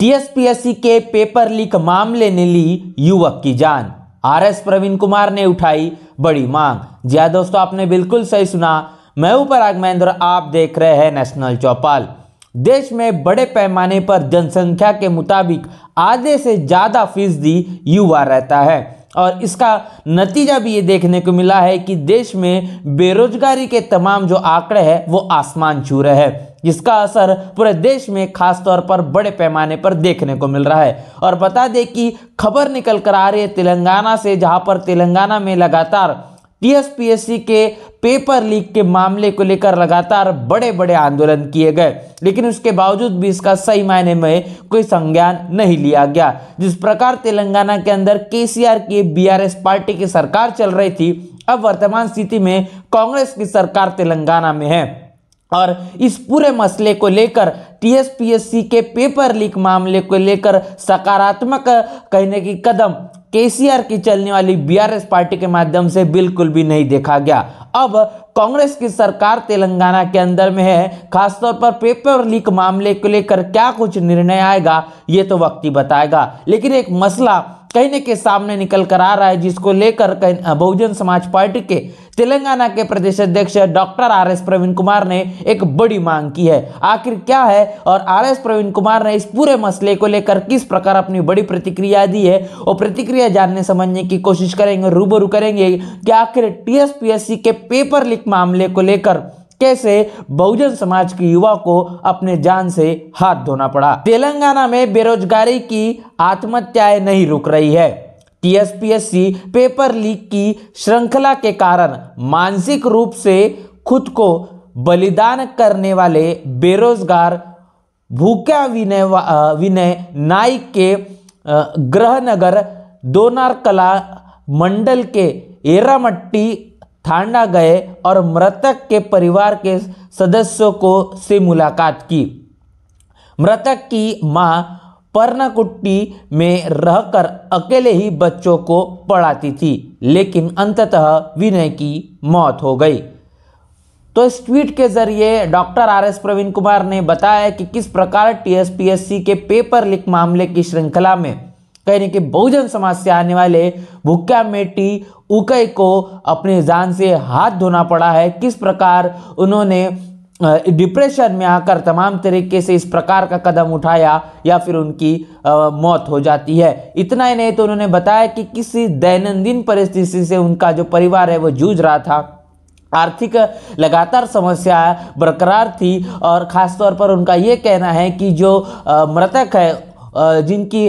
TSPSC के paper leak मामले ने ली युवक की जान आरएस प्रवीण कुमार ने उठाई बड़ी मांग जी हाँ दोस्तों आपने बिल्कुल सही सुना मैं ऊपर महेंद्र आप देख रहे हैं नेशनल चौपाल देश में बड़े पैमाने पर जनसंख्या के मुताबिक आधे से ज़्यादा फीसदी युवा रहता है और इसका नतीजा भी ये देखने को मिला है कि देश में बेरोजगारी के तमाम जो आंकड़े हैं वो आसमान छू रहे हैं जिसका असर पूरे देश में खास तौर पर बड़े पैमाने पर देखने को मिल रहा है और बता दें कि खबर निकल कर आ रही है तेलंगाना से जहां पर तेलंगाना में लगातार टीएसपीएससी के पेपर लीक के मामले को लेकर लगातार बड़े बड़े आंदोलन किए गए लेकिन उसके बावजूद भी इसका सही मायने में कोई संज्ञान नहीं लिया गया जिस प्रकार तेलंगाना के अंदर केसीआर की बीआरएस पार्टी की सरकार चल रही थी अब वर्तमान स्थिति में कांग्रेस की सरकार तेलंगाना में है और इस पूरे मसले को लेकर टीएसपीएससी के पेपर लीक मामले को लेकर सकारात्मक कहने की कदम केसीआर की चलने वाली बीआरएस पार्टी के माध्यम से बिल्कुल भी नहीं देखा गया अब कांग्रेस की सरकार तेलंगाना के अंदर में है खासतौर पर पेपर लीक मामले को लेकर क्या कुछ निर्णय आएगा ये तो वक्त ही बताएगा लेकिन एक मसला कहने के सामने निकल कर आ रहा है जिसको लेकर बहुजन समाज पार्टी के तेलंगाना के प्रदेश अध्यक्ष doctor R S Praveen Kumar ने एक बड़ी मांग की है आखिर क्या है और आर एस प्रवीण कुमार ने इस पूरे मसले को लेकर किस प्रकार अपनी बड़ी प्रतिक्रिया दी है और प्रतिक्रिया जानने समझने की कोशिश करेंगे रूबरू करेंगे कि आखिर टीएसपीएससी के पेपर लीक मामले को लेकर कैसे बहुजन समाज के युवा को अपने जान से हाथ धोना पड़ा तेलंगाना में बेरोजगारी की आत्महत्याएं नहीं रुक रही है टीएसपीएससी पेपर लीक की श्रृंखला के कारण मानसिक रूप से खुद को बलिदान करने वाले बेरोजगार भूख्या विनय विनय नाइक के ग्रहनगर दोनार कला मंडल के एरामट्टी थांडा गए और मृतक के परिवार के सदस्यों को से मुलाकात की मृतक की मां पर्नाकुट्टी में रहकर अकेले ही बच्चों को पढ़ाती थी लेकिन अंततः विनय की मौत हो गई तो इस ट्वीट के जरिए doctor R S Praveen Kumar ने बताया कि किस प्रकार टीएसपीएससी के पेपर लीक मामले की श्रृंखला में कहने की बहुजन समाज से आने वाले भुक्या मेटी उकई को अपनी जान से हाथ धोना पड़ा है किस प्रकार उन्होंने डिप्रेशन में आकर तमाम तरीके से इस प्रकार का कदम उठाया या फिर उनकी आ, मौत हो जाती है इतना ही नहीं तो उन्होंने बताया कि किसी दैनंदिन परिस्थिति से उनका जो परिवार है वो जूझ रहा था आर्थिक लगातार समस्या बरकरार थी और ख़ासतौर पर उनका ये कहना है कि जो मृतक है जिनकी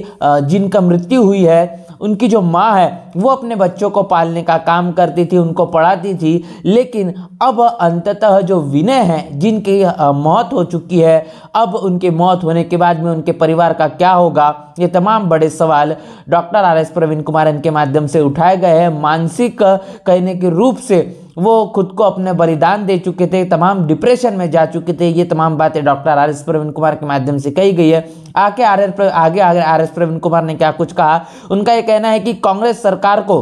जिनका मृत्यु हुई है उनकी जो माँ है वो अपने बच्चों को पालने का काम करती थी उनको पढ़ाती थी लेकिन अब अंततः जो विनय है जिनकी मौत हो चुकी है अब उनकी मौत होने के बाद में उनके परिवार का क्या होगा ये तमाम बड़े सवाल doctor R S Praveen Kumar इनके माध्यम से उठाए गए हैं मानसिक कहने के रूप से वो खुद को अपने बलिदान दे चुके थे तमाम डिप्रेशन में जा चुके थे ये तमाम बातें doctor R S Praveen Kumar के माध्यम से कही गई है आके आर एस आगे आगे आर एस प्रवीण कुमार ने क्या कुछ कहा उनका ये कहना है कि कांग्रेस सरकार को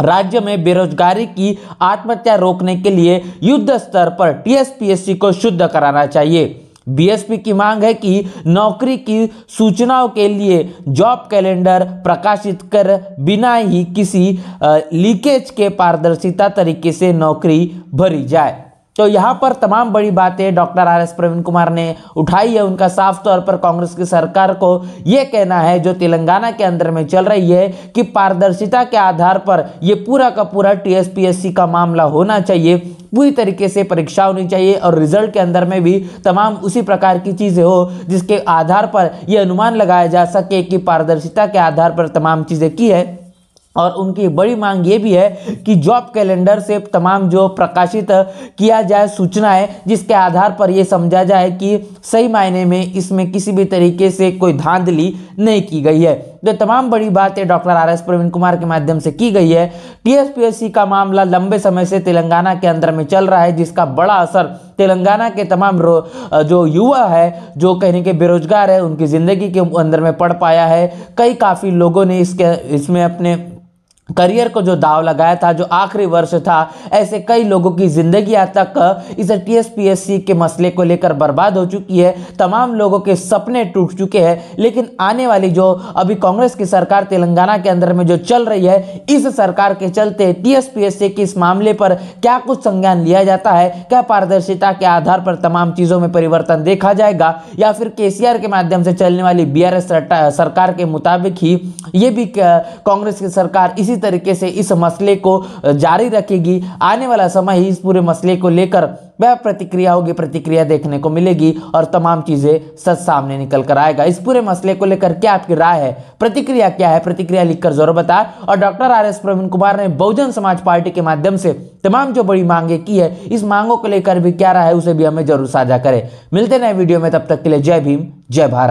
राज्य में बेरोजगारी की आत्महत्या रोकने के लिए युद्ध स्तर पर टीएसपीएससी को शुद्ध कराना चाहिए बीएसपी की मांग है कि नौकरी की सूचनाओं के लिए जॉब कैलेंडर प्रकाशित कर बिना ही किसी लीकेज के पारदर्शिता तरीके से नौकरी भरी जाए तो यहाँ पर तमाम बड़ी बातें doctor R S Praveen Kumar ने उठाई है उनका साफ तौर पर कांग्रेस की सरकार को ये कहना है जो तेलंगाना के अंदर में चल रही है कि पारदर्शिता के आधार पर ये पूरा का पूरा टीएसपीएससी का मामला होना चाहिए पूरी तरीके से परीक्षा होनी चाहिए और रिजल्ट के अंदर में भी तमाम उसी प्रकार की चीज़ें हो जिसके आधार पर यह अनुमान लगाया जा सके कि पारदर्शिता के आधार पर तमाम चीज़ें की है और उनकी बड़ी मांग ये भी है कि जॉब कैलेंडर से तमाम जो प्रकाशित किया जाए सूचनाएं जिसके आधार पर यह समझा जाए कि सही मायने में इसमें किसी भी तरीके से कोई धांधली नहीं की गई है तो तमाम बड़ी बातें doctor R S Praveen Kumar के माध्यम से की गई है टीएसपीएससी का मामला लंबे समय से तेलंगाना के अंदर में चल रहा है जिसका बड़ा असर तेलंगाना के तमाम जो युवा है जो कहने के बेरोजगार है उनकी ज़िंदगी के अंदर में पड़ पाया है कई काफ़ी लोगों ने इसके इसमें अपने करियर को जो दाव लगाया था जो आखिरी वर्ष था ऐसे कई लोगों की ज़िंदगी तक इस टीएसपीएससी के मसले को लेकर बर्बाद हो चुकी है तमाम लोगों के सपने टूट चुके हैं लेकिन आने वाली जो अभी कांग्रेस की सरकार तेलंगाना के अंदर में जो चल रही है इस सरकार के चलते टीएसपीएससी के इस मामले पर क्या कुछ संज्ञान लिया जाता है क्या पारदर्शिता के आधार पर तमाम चीज़ों में परिवर्तन देखा जाएगा या फिर के के माध्यम से चलने वाली बी सरकार के मुताबिक ही ये भी कांग्रेस की सरकार इसी इसी तरीके से इस मसले को जारी रखेगी आने वाला समय ही इस पूरे मसले को लेकर वह प्रतिक्रिया होगी प्रतिक्रिया देखने को मिलेगी और तमाम चीज़ें सच सामने निकल कर आएगा इस पूरे मसले को लेकर क्या आपकी राय है प्रतिक्रिया क्या है प्रतिक्रिया लिखकर जरूर बता और doctor R S Praveen Kumar ने बहुजन समाज पार्टी के माध्यम से तमाम जो बड़ी मांगे की है इस मांगों को लेकर भी क्या राय है उसे भी हमें जरूर साझा करें मिलते नए वीडियो में तब तक के लिए जय भीम जय भारत